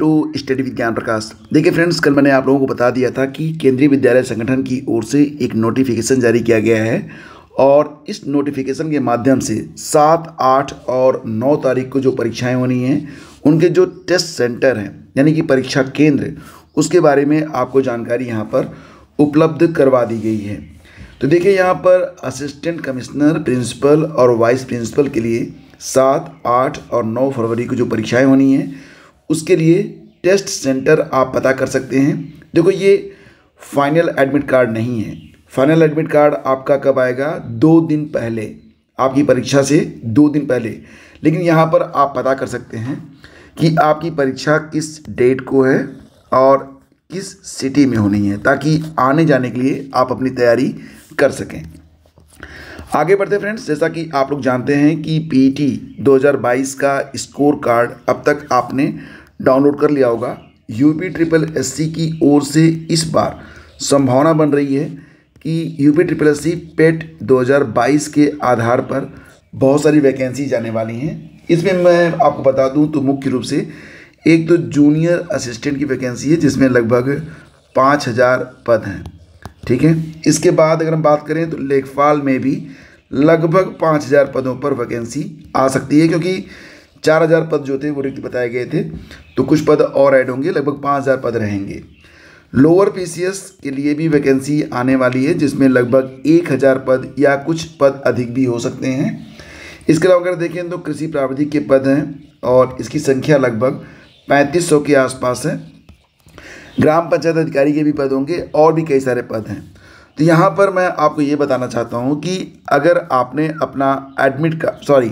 to study विज्ञान प्रकाश देखिए friends कल मैंने आप लोगों को बता दिया था कि केंद्रीय विद्यालय संगठन की ओर से एक नोटिफिकेशन जारी किया गया है और इस नोटिफिकेशन के माध्यम से सात आठ और नौ तारीख को जो परीक्षाएं होनी हैं उनके जो टेस्ट सेंटर हैं यानी कि परीक्षा केंद्र उसके बारे में आपको जानकारी यहाँ पर उपलब्ध करवा दी गई है तो देखिए यहाँ पर असिस्टेंट कमिश्नर प्रिंसिपल और वाइस प्रिंसिपल के लिए सात आठ और नौ फरवरी को जो परीक्षाएँ होनी हैं उसके लिए टेस्ट सेंटर आप पता कर सकते हैं देखो ये फाइनल एडमिट कार्ड नहीं है फाइनल एडमिट कार्ड आपका कब आएगा दो दिन पहले आपकी परीक्षा से दो दिन पहले लेकिन यहाँ पर आप पता कर सकते हैं कि आपकी परीक्षा किस डेट को है और किस सिटी में होनी है ताकि आने जाने के लिए आप अपनी तैयारी कर सकें आगे बढ़ते फ्रेंड्स जैसा कि आप लोग जानते हैं कि पीटी 2022 का स्कोर कार्ड अब तक आपने डाउनलोड कर लिया होगा यूपी ट्रिपल एस की ओर से इस बार संभावना बन रही है कि यूपी ट्रिपल एस पेट 2022 के आधार पर बहुत सारी वैकेंसी जाने वाली हैं इसमें मैं आपको बता दूं तो मुख्य रूप से एक तो जूनियर असिस्टेंट की वैकेंसी है जिसमें लगभग पाँच हज़ार पद हैं ठीक है इसके बाद अगर हम बात करें तो लेखपाल में भी लगभग पाँच हज़ार पदों पर वैकेंसी आ सकती है क्योंकि चार हज़ार पद जो थे वो रिक्त बताए गए थे तो कुछ पद और ऐड होंगे लगभग पाँच हज़ार पद रहेंगे लोअर पीसीएस के लिए भी वैकेंसी आने वाली है जिसमें लगभग एक हज़ार पद या कुछ पद अधिक भी हो सकते हैं इसके अलावा अगर देखें तो कृषि प्राविधिक के पद हैं और इसकी संख्या लगभग पैंतीस सौ के आसपास है ग्राम पंचायत अधिकारी के भी पद होंगे और भी कई सारे पद हैं तो यहाँ पर मैं आपको ये बताना चाहता हूँ कि अगर आपने अपना एडमिट का सॉरी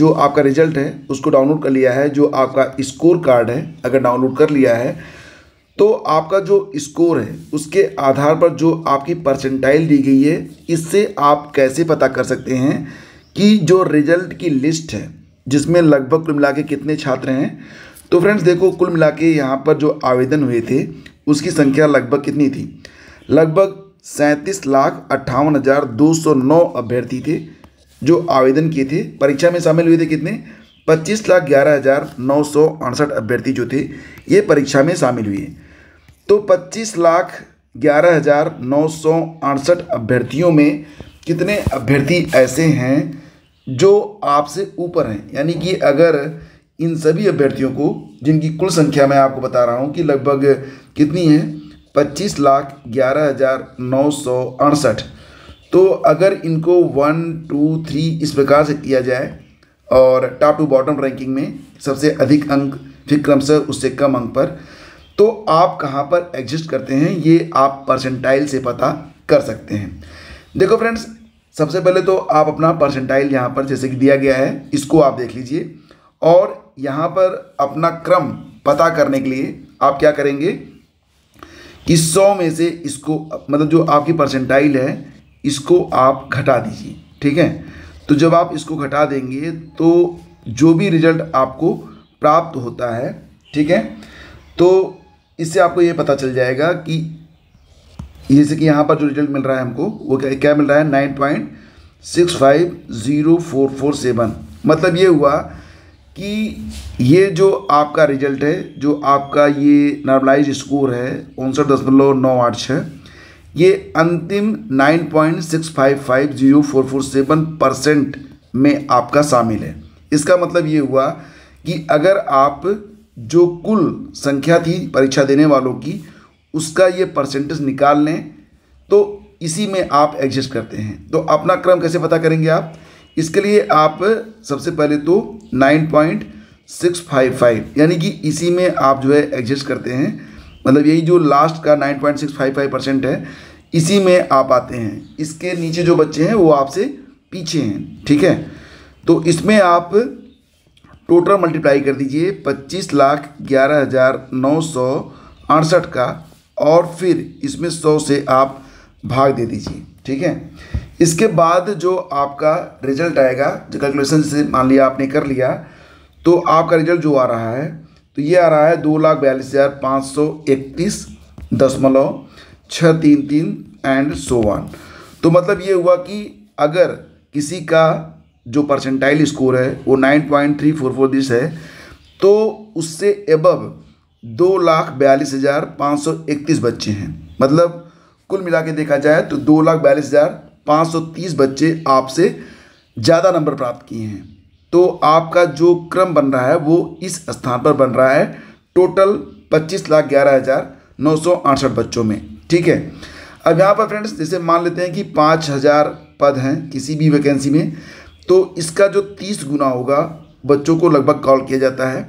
जो आपका रिजल्ट है उसको डाउनलोड कर लिया है जो आपका स्कोर कार्ड है अगर डाउनलोड कर लिया है तो आपका जो स्कोर है उसके आधार पर जो आपकी परसेंटाइल दी गई है इससे आप कैसे पता कर सकते हैं कि जो रिजल्ट की लिस्ट है जिसमें लगभग कुल मिला के कितने छात्र हैं तो फ्रेंड्स देखो कुल मिला के यहाँ पर जो आवेदन हुए थे उसकी संख्या लगभग कितनी थी लगभग सैंतीस लाख अट्ठावन हज़ार दो सौ नौ अभ्यर्थी थे जो आवेदन किए थे परीक्षा में शामिल हुए थे कितने पच्चीस लाख ग्यारह हज़ार नौ सौ अड़सठ अभ्यर्थी जो थे ये परीक्षा में शामिल हुए तो पच्चीस लाख ग्यारह हज़ार नौ सौ अड़सठ अभ्यर्थियों में कितने अभ्यर्थी ऐसे हैं जो आपसे ऊपर हैं यानी कि अगर इन सभी अभ्यर्थियों को जिनकी कुल संख्या मैं आपको बता रहा हूँ कि लगभग कितनी है पच्चीस लाख ग्यारह हज़ार नौ सौ अड़सठ तो अगर इनको वन टू थ्री इस प्रकार से किया जाए और टॉप टू बॉटम रैंकिंग में सबसे अधिक अंक फिर क्रमशः उससे कम अंक पर तो आप कहाँ पर एग्जिस्ट करते हैं ये आप परसेंटाइल से पता कर सकते हैं देखो फ्रेंड्स सबसे पहले तो आप अपना परसेंटाइल यहाँ पर जैसे कि दिया गया है इसको आप देख लीजिए और यहाँ पर अपना क्रम पता करने के लिए आप क्या करेंगे कि सौ में से इसको मतलब जो आपकी परसेंटाइल है इसको आप घटा दीजिए ठीक है तो जब आप इसको घटा देंगे तो जो भी रिजल्ट आपको प्राप्त होता है ठीक है तो इससे आपको ये पता चल जाएगा कि जैसे कि यहाँ पर जो रिजल्ट मिल रहा है हमको वो क्या क्या मिल रहा है nine point six five zero four four seven मतलब ये हुआ कि ये जो आपका रिजल्ट है जो आपका ये नॉर्मलाइज स्कोर है उनसठ दशमलव नौ आठ छः ये अंतिम nine point six five five zero four four seven percent में आपका शामिल है इसका मतलब ये हुआ कि अगर आप जो कुल संख्या थी परीक्षा देने वालों की उसका ये परसेंटेज निकाल लें तो इसी में आप एग्जिस्ट करते हैं तो अपना क्रम कैसे पता करेंगे आप इसके लिए आप सबसे पहले तो 9.655 यानी कि इसी में आप जो है एडजस्ट करते हैं मतलब यही जो लास्ट का 9.655 परसेंट है इसी में आप आते हैं इसके नीचे जो बच्चे हैं वो आपसे पीछे हैं ठीक है तो इसमें आप टोटल मल्टीप्लाई कर दीजिए पच्चीस लाख ग्यारह हज़ार नौ सौ अड़सठ का और फिर इसमें सौ से आप भाग दे दीजिए ठीक है इसके बाद जो आपका रिजल्ट आएगा जो कैलकुलेशन से मान लिया आपने कर लिया तो आपका रिजल्ट जो आ रहा है तो ये आ रहा है दो लाख बयालीस हज़ार पाँच सौ इकतीस दशमलव छः तीन तीन एंड सो वन तो मतलब ये हुआ कि अगर किसी का जो परसेंटाइल स्कोर है वो nine point three four four this है तो उससे एबव दो लाख बयालीस हज़ार पाँच सौ इकतीस बच्चे हैं मतलब कुल मिला के देखा जाए तो दो लाख बयालीस हज़ार 530 बच्चे आपसे ज़्यादा नंबर प्राप्त किए हैं तो आपका जो क्रम बन रहा है वो इस स्थान पर बन रहा है टोटल पच्चीस लाख ग्यारह हज़ार नौ सौ अड़सठ बच्चों में ठीक है अब यहाँ पर फ्रेंड्स जैसे मान लेते हैं कि पाँच हज़ार पद हैं किसी भी वैकेंसी में तो इसका जो तीस गुना होगा बच्चों को लगभग कॉल किया जाता है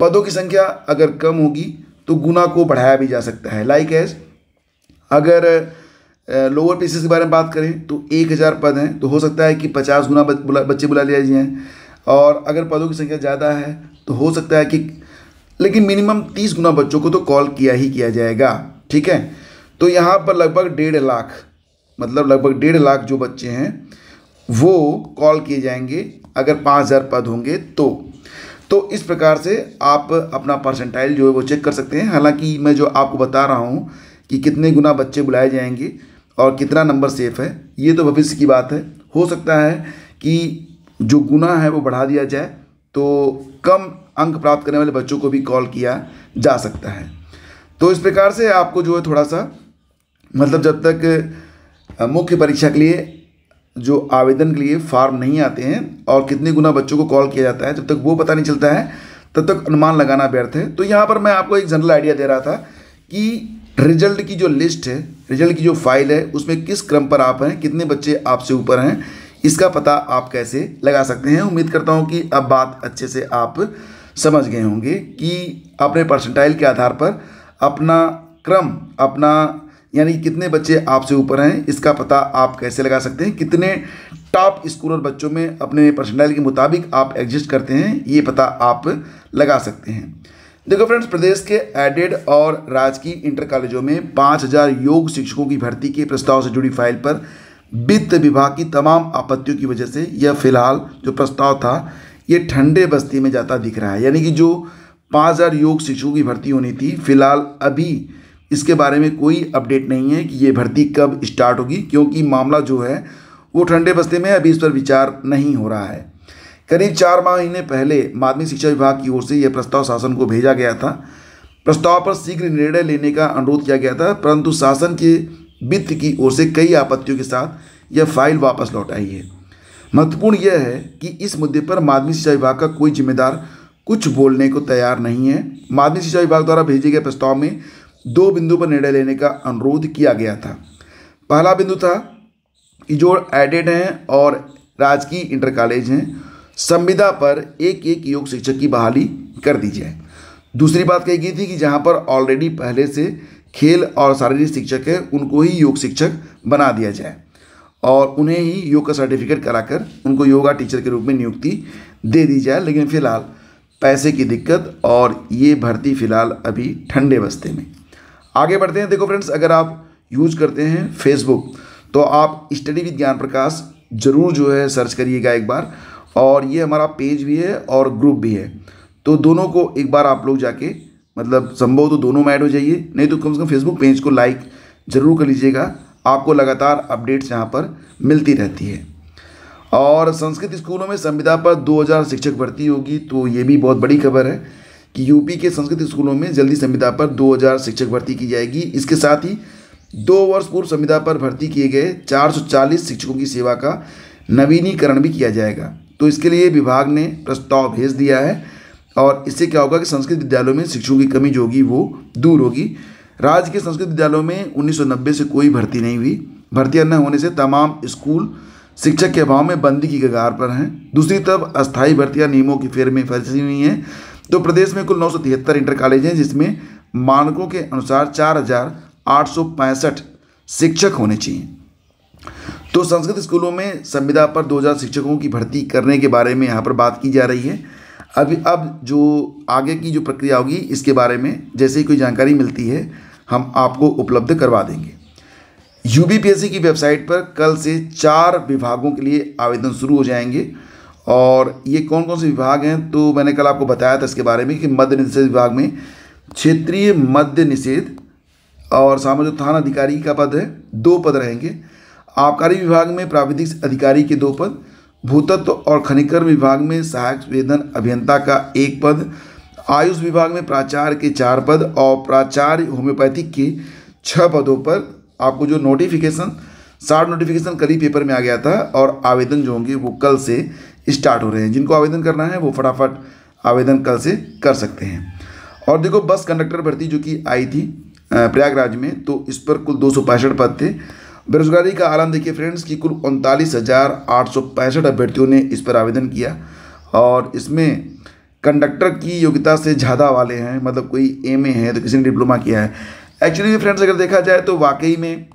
पदों की संख्या अगर कम होगी तो गुना को बढ़ाया भी जा सकता है लाइक एज अगर लोअर पीसीस के बारे में बात करें तो एक हज़ार पद हैं तो हो सकता है कि पचास गुना बच्चे बुला लिया जाए और अगर पदों की संख्या ज़्यादा है तो हो सकता है कि लेकिन मिनिमम तीस गुना बच्चों को तो कॉल किया ही किया जाएगा ठीक है तो यहाँ पर लगभग डेढ़ लाख मतलब लगभग डेढ़ लाख जो बच्चे हैं वो कॉल किए जाएंगे अगर पाँच हज़ार पद होंगे तो तो इस प्रकार से आप अपना परसेंटाइल जो है वो चेक कर सकते हैं हालांकि मैं जो आपको बता रहा हूँ कि कितने गुना बच्चे बुलाए जाएंगे और कितना नंबर सेफ है ये तो भविष्य की बात है हो सकता है कि जो गुना है वो बढ़ा दिया जाए तो कम अंक प्राप्त करने वाले बच्चों को भी कॉल किया जा सकता है तो इस प्रकार से आपको जो है थोड़ा सा मतलब जब तक मुख्य परीक्षा के लिए जो आवेदन के लिए फॉर्म नहीं आते हैं और कितने गुना बच्चों को कॉल किया जाता है जब तक वो पता नहीं चलता है तब तक अनुमान लगाना व्यर्थ है तो यहाँ पर मैं आपको एक जनरल आइडिया दे रहा था कि रिजल्ट की जो लिस्ट है रिजल्ट की जो फाइल है उसमें किस क्रम पर आप हैं कितने बच्चे आपसे ऊपर हैं इसका पता आप कैसे लगा सकते हैं उम्मीद करता हूँ कि अब बात अच्छे से आप समझ गए होंगे कि अपने परसेंटाइल के आधार पर अपना क्रम अपना यानी कितने बच्चे आपसे ऊपर हैं इसका पता आप कैसे लगा सकते हैं कितने टॉप स्कूलर बच्चों में अपने पर्सेंटाइल के मुताबिक आप एग्जिस्ट करते हैं ये पता आप लगा सकते हैं देखो फ्रेंड्स प्रदेश के एडेड और राजकीय इंटर कॉलेजों में 5000 योग शिक्षकों की भर्ती के प्रस्ताव से जुड़ी फाइल पर वित्त विभाग की तमाम आपत्तियों की वजह से यह फिलहाल जो प्रस्ताव था ये ठंडे बस्ती में जाता दिख रहा है यानी कि जो 5000 योग शिक्षकों की भर्ती होनी थी फिलहाल अभी इसके बारे में कोई अपडेट नहीं है कि ये भर्ती कब स्टार्ट होगी क्योंकि मामला जो है वो ठंडे बस्ते में अभी इस पर विचार नहीं हो रहा है करीब चार महीने पहले माध्यमिक शिक्षा विभाग की ओर से यह प्रस्ताव शासन को भेजा गया था प्रस्ताव पर शीघ्र निर्णय लेने का अनुरोध किया गया था परंतु शासन के वित्त की ओर से कई आपत्तियों के साथ यह फाइल वापस लौट आई है महत्वपूर्ण यह है कि इस मुद्दे पर माध्यमिक शिक्षा विभाग का कोई जिम्मेदार कुछ बोलने को तैयार नहीं है माध्यमिक शिक्षा विभाग द्वारा भेजे गए प्रस्ताव में दो बिंदु पर निर्णय लेने का अनुरोध किया गया था पहला बिंदु था कि जो एडेड हैं और राजकीय इंटर कॉलेज हैं संविदा पर एक एक योग शिक्षक की बहाली कर दी जाए दूसरी बात कही गई थी कि जहाँ पर ऑलरेडी पहले से खेल और शारीरिक शिक्षक है उनको ही योग शिक्षक बना दिया जाए और उन्हें ही योग का सर्टिफिकेट कराकर उनको योगा टीचर के रूप में नियुक्ति दे दी जाए लेकिन फिलहाल पैसे की दिक्कत और ये भर्ती फ़िलहाल अभी ठंडे बस्ते में आगे बढ़ते हैं देखो फ्रेंड्स अगर आप यूज करते हैं फेसबुक तो आप स्टडी विद ज्ञान प्रकाश ज़रूर जो है सर्च करिएगा एक बार और ये हमारा पेज भी है और ग्रुप भी है तो दोनों को एक बार आप लोग जाके मतलब संभव तो दोनों में ऐड हो जाइए नहीं तो कम से कम फेसबुक पेज को लाइक ज़रूर कर लीजिएगा आपको लगातार अपडेट्स यहाँ पर मिलती रहती है और संस्कृत स्कूलों में संविदा पर 2000 शिक्षक भर्ती होगी तो ये भी बहुत बड़ी खबर है कि यूपी के संस्कृत स्कूलों में जल्दी संविदा पर 2000 शिक्षक भर्ती की जाएगी इसके साथ ही दो वर्ष पूर्व संविदा पर भर्ती किए गए 440 शिक्षकों की सेवा का नवीनीकरण भी किया जाएगा तो इसके लिए विभाग ने प्रस्ताव भेज दिया है और इससे क्या होगा कि संस्कृत विद्यालयों में शिक्षकों की कमी जो होगी वो दूर होगी राज्य के संस्कृत विद्यालयों में 1990 से कोई भर्ती नहीं हुई भर्ती न होने से तमाम स्कूल शिक्षक के अभाव में बंदी की कगार पर हैं दूसरी तरफ अस्थायी भर्तियां नियमों की फेर में फैसली हुई हैं तो प्रदेश में कुल नौ इंटर कॉलेज हैं जिसमें मानकों के अनुसार चार शिक्षक होने चाहिए तो संस्कृत स्कूलों में संविदा पर 2000 शिक्षकों की भर्ती करने के बारे में यहाँ पर बात की जा रही है अभी अब जो आगे की जो प्रक्रिया होगी इसके बारे में जैसे ही कोई जानकारी मिलती है हम आपको उपलब्ध करवा देंगे यू की वेबसाइट पर कल से चार विभागों के लिए आवेदन शुरू हो जाएंगे और ये कौन कौन से विभाग हैं तो मैंने कल आपको बताया था इसके बारे में कि मद्य निषेध विभाग में क्षेत्रीय मद्य निषेध और सामाजिक थाना अधिकारी का पद है दो पद रहेंगे आबकारी विभाग में प्राविधिक अधिकारी के दो पद भूतत्व और खनिकर्म विभाग में सहायक वेदन अभियंता का एक पद आयुष विभाग में प्राचार्य के चार पद और प्राचार्य होम्योपैथिक के छः पदों पर आपको जो नोटिफिकेशन सार्ट नोटिफिकेशन कल ही पेपर में आ गया था और आवेदन जो होंगे वो कल से स्टार्ट हो रहे हैं जिनको आवेदन करना है वो फटाफट आवेदन कल से कर सकते हैं और देखो बस कंडक्टर भर्ती जो कि आई थी प्रयागराज में तो इस पर कुल दो पद थे बेरोजगारी का आलम देखिए फ्रेंड्स कि कुल उनतालीस हज़ार आठ सौ पैंसठ अभ्यर्थियों ने इस पर आवेदन किया और इसमें कंडक्टर की योग्यता से ज़्यादा वाले हैं मतलब कोई एम ए है तो किसी ने डिप्लोमा किया है एक्चुअली फ्रेंड्स अगर देखा जाए तो वाकई में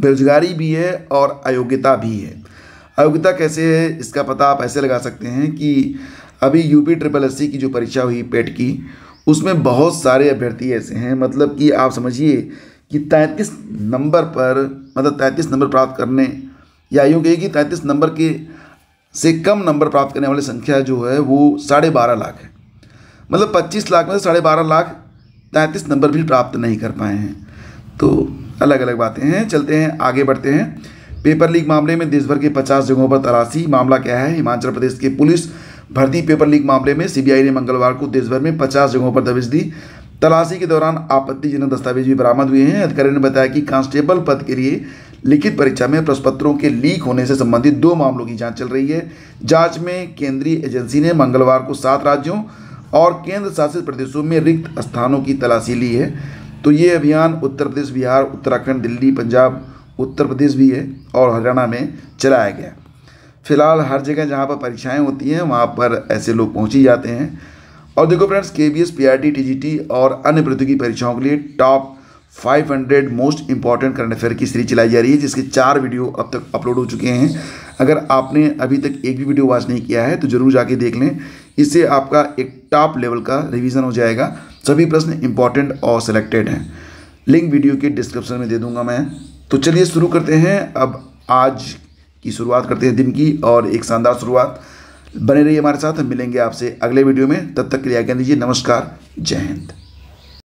बेरोजगारी भी है और अयोग्यता भी है अयोग्यता कैसे है इसका पता आप ऐसे लगा सकते हैं कि अभी यूपी ट्रिपल एस की जो परीक्षा हुई पेट e की उसमें बहुत सारे अभ्यर्थी ऐसे हैं मतलब कि आप समझिए कि तैंतीस नंबर पर मतलब तैंतीस नंबर प्राप्त करने या यूँ कहिए कि तैंतीस नंबर के से कम नंबर प्राप्त करने वाली संख्या जो है वो साढ़े बारह लाख है मतलब पच्चीस लाख में से साढ़े बारह लाख तैंतीस नंबर भी प्राप्त नहीं कर पाए हैं तो अलग अलग बातें हैं चलते हैं आगे बढ़ते हैं पेपर लीक मामले में देशभर के पचास जगहों पर तलाशी मामला क्या है हिमाचल प्रदेश के पुलिस भर्ती पेपर लीक मामले में सीबीआई ने मंगलवार को देशभर में पचास जगहों पर दबिश दी तलाशी के दौरान आपत्तिजनक दस्तावेज भी बरामद हुए हैं अधिकारी ने बताया कि कांस्टेबल पद के लिए लिखित परीक्षा में प्रश्नपत्रों के लीक होने से संबंधित दो मामलों की जांच चल रही है जांच में केंद्रीय एजेंसी ने मंगलवार को सात राज्यों और केंद्र शासित प्रदेशों में रिक्त स्थानों की तलाशी ली है तो ये अभियान उत्तर प्रदेश बिहार उत्तराखंड दिल्ली पंजाब उत्तर प्रदेश भी है और हरियाणा में चलाया गया फिलहाल हर जगह जहाँ पर परीक्षाएँ होती हैं वहाँ पर ऐसे लोग पहुँच ही जाते हैं और देखो फ्रेंड्स के B S P R T T G T और अन्य प्रतियोगी परीक्षाओं के लिए top 500 most important current affair की सीरीज चलाई जा रही है जिसके चार वीडियो अब तक अपलोड हो चुके हैं अगर आपने अभी तक एक भी वीडियो वॉच नहीं किया है तो जरूर जाके देख लें इससे आपका एक टॉप लेवल का रिवीजन हो जाएगा सभी प्रश्न इंपॉर्टेंट और सिलेक्टेड हैं लिंक वीडियो के डिस्क्रिप्शन में दे दूंगा मैं तो चलिए शुरू करते हैं अब आज की शुरुआत करते हैं दिन की और एक शानदार शुरुआत बने रहिए हमारे साथ मिलेंगे आपसे अगले वीडियो में तब तक के लिए आज्ञा दीजिए नमस्कार जय हिंद